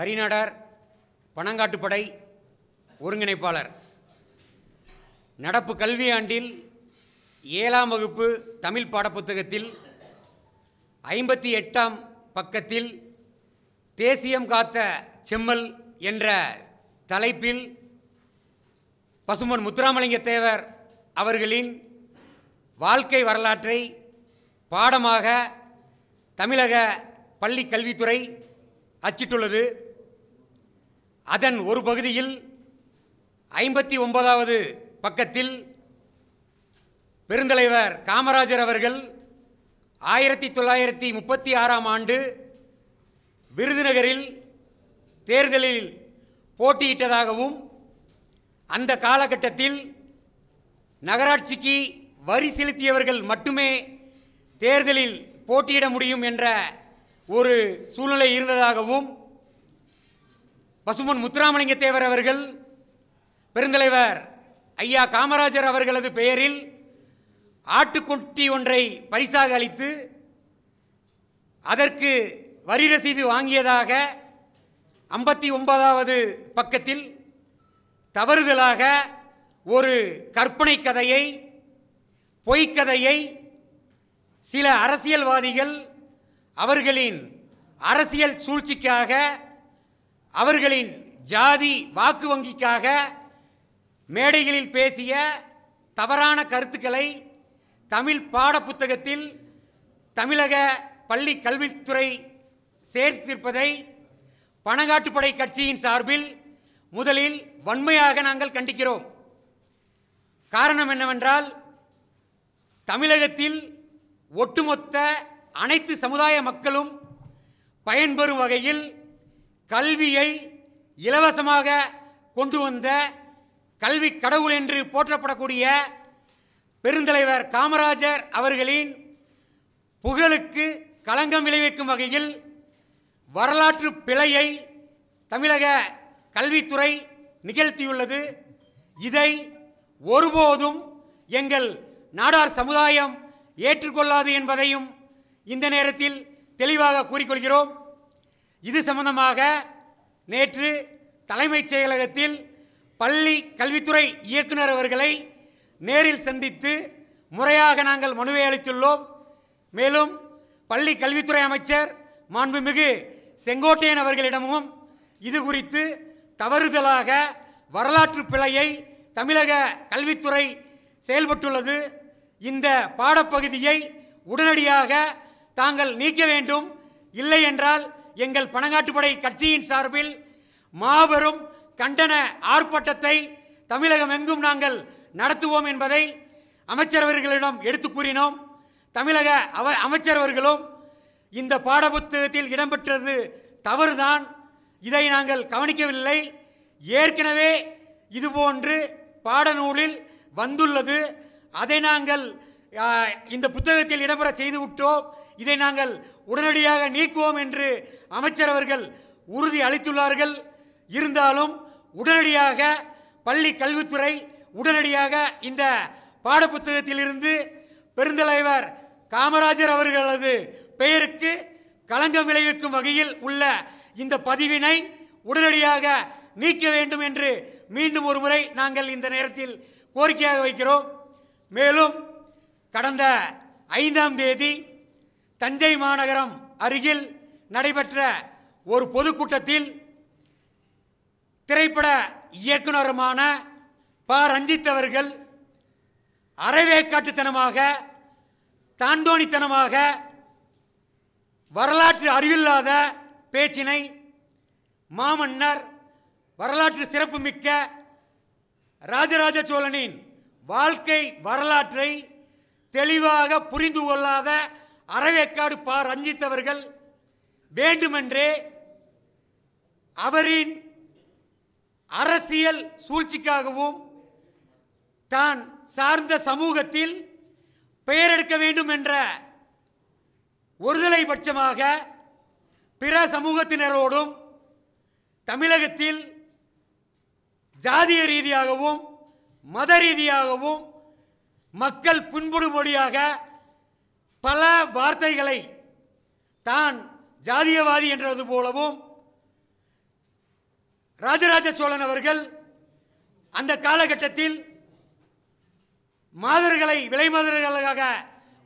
அரிநடர் பனங்காட்டுப்படை ஒருங்கிணைப்பாளர் நடப்பு கல்வியாண்டில் ஏழாம் வகுப்பு தமிழ் பாடப்புத்தகத்தில் ஐம்பத்தி எட்டாம் பக்கத்தில் தேசியம் காத்த செம்மல் என்ற தலைப்பில் பசுமன் முத்துராமலிங்க தேவர் அவர்களின் வாழ்க்கை வரலாற்றை பாடமாக தமிழக பள்ளி கல்வித்துறை அச்சிட்டுள்ளது அதன் ஒரு பகுதியில் ஐம்பத்தி ஒன்பதாவது பக்கத்தில் பெருந்தலைவர் காமராஜர் அவர்கள் ஆயிரத்தி தொள்ளாயிரத்தி முப்பத்தி ஆறாம் ஆண்டு விருதுநகரில் தேர்தலில் போட்டியிட்டதாகவும் அந்த காலகட்டத்தில் நகராட்சிக்கு வரி செலுத்தியவர்கள் மட்டுமே தேர்தலில் போட்டியிட முடியும் என்ற ஒரு சூழ்நிலை இருந்ததாகவும் பசுமன் முத்துராமலிங்க தேவர் அவர்கள் பெருந்தலைவர் ஐயா காமராஜர் அவர்களது பெயரில் ஆட்டுக்குட்டி ஒன்றை பரிசாக அளித்து அதற்கு வரி ரசீது வாங்கியதாக ஐம்பத்தி ஒன்பதாவது பக்கத்தில் தவறுதலாக ஒரு கற்பனை கதையை பொய்க்கதையை சில அரசியல்வாதிகள் அவர்களின் அரசியல் சூழ்ச்சிக்காக அவர்களின் ஜாதி வாக்கு வங்கிக்காக மேடைகளில் பேசிய தவறான கருத்துக்களை தமிழ் பாட புத்தகத்தில் தமிழக பள்ளி கல்வித்துறை சேர்த்திருப்பதை பணங்காட்டுப்படை கட்சியின் சார்பில் முதலில் வன்மையாக நாங்கள் கண்டிக்கிறோம் காரணம் என்னவென்றால் தமிழகத்தில் ஒட்டுமொத்த அனைத்து சமுதாய மக்களும் பயன்பெறும் வகையில் கல்வியை இலவசமாக கொண்டு வந்த கல்வி கடவுள் என்று போற்றப்படக்கூடிய பெருந்தலைவர் காமராஜர் அவர்களின் புகழுக்கு களங்கம் விளைவிக்கும் வகையில் வரலாற்று பிழையை தமிழக கல்வித்துறை நிகழ்த்தியுள்ளது இதை ஒருபோதும் எங்கள் நாடார் சமுதாயம் ஏற்றுக்கொள்ளாது என்பதையும் இந்த நேரத்தில் தெளிவாக கூறிக்கொள்கிறோம் இது சம்பந்தமாக நேற்று தலைமைச் செயலகத்தில் பள்ளி கல்வித்துறை இயக்குனர் அவர்களை நேரில் சந்தித்து முறையாக நாங்கள் மனுவை அளித்துள்ளோம் மேலும் பள்ளி கல்வித்துறை அமைச்சர் மாண்புமிகு செங்கோட்டையன் அவர்களிடமும் இது குறித்து தவறுதலாக வரலாற்று பிழையை தமிழக கல்வித்துறை செயல்பட்டுள்ளது இந்த பாடப்பகுதியை உடனடியாக தாங்கள் நீக்க வேண்டும் இல்லை என்றால் எங்கள் பணங்காட்டுப்படை கட்சியின் சார்பில் மாபெரும் கண்டன ஆர்ப்பாட்டத்தை தமிழகம் எங்கும் நாங்கள் நடத்துவோம் என்பதை அமைச்சரவர்களிடம் எடுத்து கூறினோம் தமிழக அவ அமைச்சரவர்களும் இந்த பாடப்புத்தகத்தில் இடம்பெற்றது தவறுதான் இதை நாங்கள் கவனிக்கவில்லை ஏற்கனவே இதுபோன்று பாடநூலில் வந்துள்ளது அதை நாங்கள் இந்த புத்தகத்தில் இடம்பெற செய்துவிட்டோம் இதை நாங்கள் உடனடியாக நீக்குவோம் என்று அமைச்சர் அவர்கள் உறுதி அளித்துள்ளார்கள் இருந்தாலும் உடனடியாக பள்ளி கல்வித்துறை உடனடியாக இந்த பாடப்புத்தகத்திலிருந்து பெருந்தலைவர் காமராஜர் அவர்களது பெயருக்கு களங்கம் விளைவிக்கும் வகையில் உள்ள இந்த பதிவினை உடனடியாக நீக்க வேண்டும் என்று மீண்டும் ஒரு முறை நாங்கள் இந்த நேரத்தில் கோரிக்கையாக வைக்கிறோம் மேலும் கடந்த ஐந்தாம் தேதி தஞ்சை மாநகரம் அருகில் நடைபெற்ற ஒரு பொதுக்கூட்டத்தில் திரைப்பட இயக்குனருமான ப ரஞ்சித் அவர்கள் அரைவேக்காட்டுத்தனமாக தாண்டோணித்தனமாக வரலாற்று அறிவில்லாத பேச்சினை மாமன்னர் வரலாற்று சிறப்புமிக்க ராஜராஜ சோழனின் வாழ்க்கை வரலாற்றை தெளிவாக புரிந்து கொள்ளாத அறவேக்காடு பா ரஞ்சித் அவர்கள் வேண்டுமென்றே அவரின் அரசியல் சூழ்ச்சிக்காகவும் தான் சார்ந்த சமூகத்தில் பெயரெடுக்க வேண்டும் என்ற ஒருதலை பட்சமாக பிற சமூகத்தினரோடும் தமிழகத்தில் ஜாதிய ரீதியாகவும் மத ரீதியாகவும் மக்கள் புண்படும் மொழியாக பல வார்த்தைகளை தான் ஜாதியவாதி என்றது போலவும் ராஜராஜ சோழன் அவர்கள் அந்த காலகட்டத்தில் மாதர்களை விலை மாதர்களாக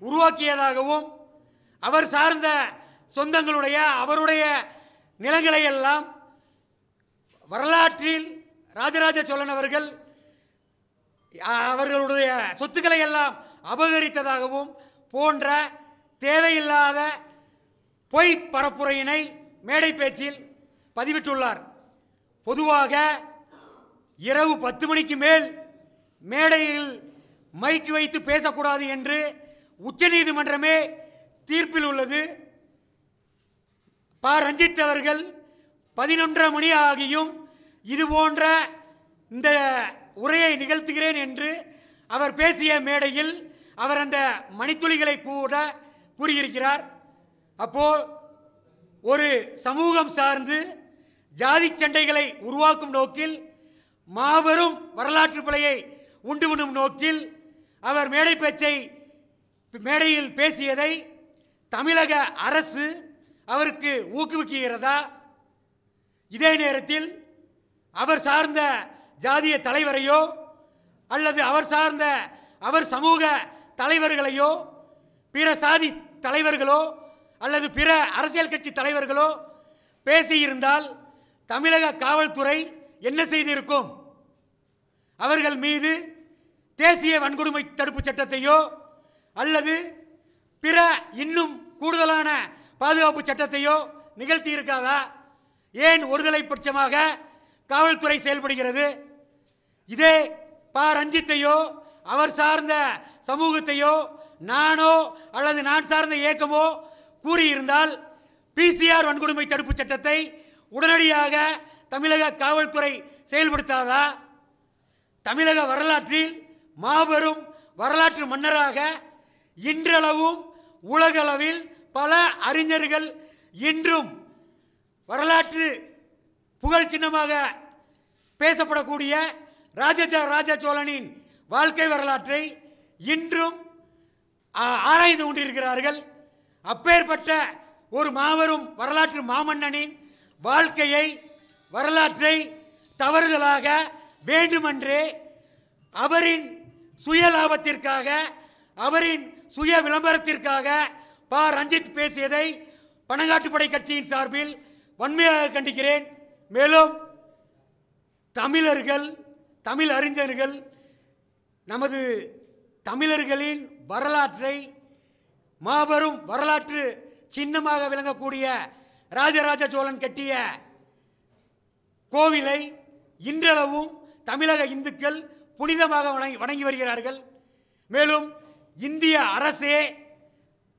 உருவாக்கியதாகவும் அவர் சார்ந்த சொந்தங்களுடைய அவருடைய நிலங்களை எல்லாம் வரலாற்றில் ராஜராஜ சோழன் அவர்கள் அவர்களுடைய சொத்துக்களை எல்லாம் அபகரித்ததாகவும் போன்ற தேவையில்லாத பொய் பரப்புரையினை மேடை பேச்சில் பதிவிட்டுள்ளார் பொதுவாக இரவு பத்து மணிக்கு மேல் மேடையில் மைக்கு வைத்து பேசக்கூடாது என்று உச்சநீதிமன்றமே தீர்ப்பில் உள்ளது ப ரஞ்சித் அவர்கள் பதினொன்றரை மணி ஆகியும் இது போன்ற இந்த உரையை நிகழ்த்துகிறேன் என்று அவர் பேசிய மேடையில் அவர் அந்த மணித்துளிகளை கூட கூறியிருக்கிறார் அப்போது ஒரு சமூகம் சார்ந்து ஜாதி சண்டைகளை உருவாக்கும் நோக்கில் மாபெரும் வரலாற்று பிழையை உண்டு நோக்கில் அவர் மேடை பேச்சை மேடையில் பேசியதை தமிழக அரசு அவருக்கு ஊக்குவிக்கிறதா இதே நேரத்தில் அவர் சார்ந்த ஜாதிய தலைவரையோ அல்லது அவர் சார்ந்த அவர் சமூக தலைவர்களையோ பிற சாதி தலைவர்களோ அல்லது பிற அரசியல் கட்சி தலைவர்களோ பேசியிருந்தால் தமிழக காவல்துறை என்ன செய்திருக்கும் அவர்கள் மீது தேசிய வன்கொடுமை தடுப்பு சட்டத்தையோ அல்லது பிற இன்னும் கூடுதலான பாதுகாப்பு சட்டத்தையோ நிகழ்த்தி இருக்காதா ஏன் ஒருதலை பட்சமாக காவல்துறை செயல்படுகிறது இதே பா ரஞ்சித்தையோ அவர் சார்ந்த சமூகத்தையோ நானோ அல்லது நான் சார்ந்த இயக்கமோ கூறியிருந்தால் பிசிஆர் வன்கொடுமை தடுப்பு சட்டத்தை உடனடியாக தமிழக காவல்துறை செயல்படுத்தாதா தமிழக வரலாற்றில் மாபெரும் வரலாற்று மன்னராக இன்றளவும் உலகளவில் பல அறிஞர்கள் இன்றும் வரலாற்று புகழ் சின்னமாக பேசப்படக்கூடிய ராஜஜ ராஜ சோழனின் வாழ்க்கை வரலாற்றை இன்றும் ஆராய்ந்து கொண்டிருக்கிறார்கள் அப்பேற்பட்ட ஒரு மாபெரும் வரலாற்று மாமன்னனின் வாழ்க்கையை வரலாற்றை தவறுதலாக வேண்டுமென்றே அவரின் சுய லாபத்திற்காக அவரின் சுய விளம்பரத்திற்காக பா ரஞ்சித் பேசியதை பணங்காட்டுப்படை கட்சியின் சார்பில் வன்மையாக கண்டிக்கிறேன் மேலும் தமிழர்கள் தமிழ் அறிஞர்கள் நமது தமிழர்களின் வரலாற்றை மாபெரும் வரலாற்று சின்னமாக விளங்கக்கூடிய ராஜராஜ சோழன் கட்டிய கோவிலை இன்றளவும் தமிழக இந்துக்கள் புனிதமாக வணங்கி வணங்கி வருகிறார்கள் மேலும் இந்திய அரசே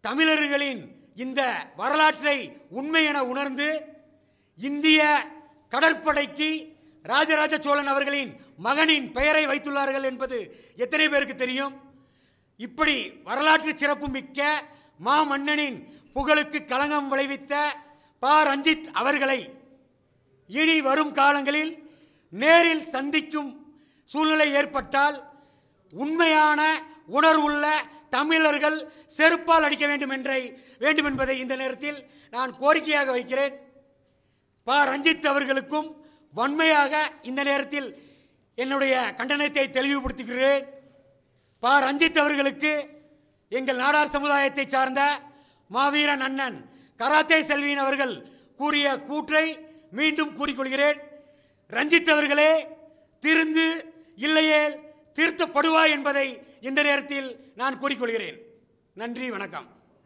தமிழர்களின் இந்த வரலாற்றை உண்மை என உணர்ந்து இந்திய கடற்படைக்கு ராஜராஜ சோழன் அவர்களின் மகனின் பெயரை வைத்துள்ளார்கள் என்பது எத்தனை பேருக்கு தெரியும் இப்படி வரலாற்று சிறப்பு மிக்க மாமன்னனின் புகழுக்கு களங்கம் விளைவித்த ப ரஞ்சித் அவர்களை இனி வரும் காலங்களில் நேரில் சந்திக்கும் சூழ்நிலை ஏற்பட்டால் உண்மையான உணர்வுள்ள தமிழர்கள் செருப்பால் அடிக்க வேண்டும் என்றே வேண்டும் என்பதை இந்த நேரத்தில் நான் கோரிக்கையாக வைக்கிறேன் ப ரஞ்சித் அவர்களுக்கும் வன்மையாக இந்த நேரத்தில் என்னுடைய கண்டனத்தை தெளிவுபடுத்துகிறேன் பா ரஞ்சித் அவர்களுக்கு எங்கள் நாடார் சமுதாயத்தை சார்ந்த மாவீரன் அண்ணன் கராத்தே செல்வியின் அவர்கள் கூறிய கூற்றை மீண்டும் கூறிக்கொள்கிறேன் ரஞ்சித் அவர்களே திருந்து இல்லையேல் திருத்தப்படுவாய் என்பதை இந்த நேரத்தில் நான் கூறிக்கொள்கிறேன் நன்றி வணக்கம்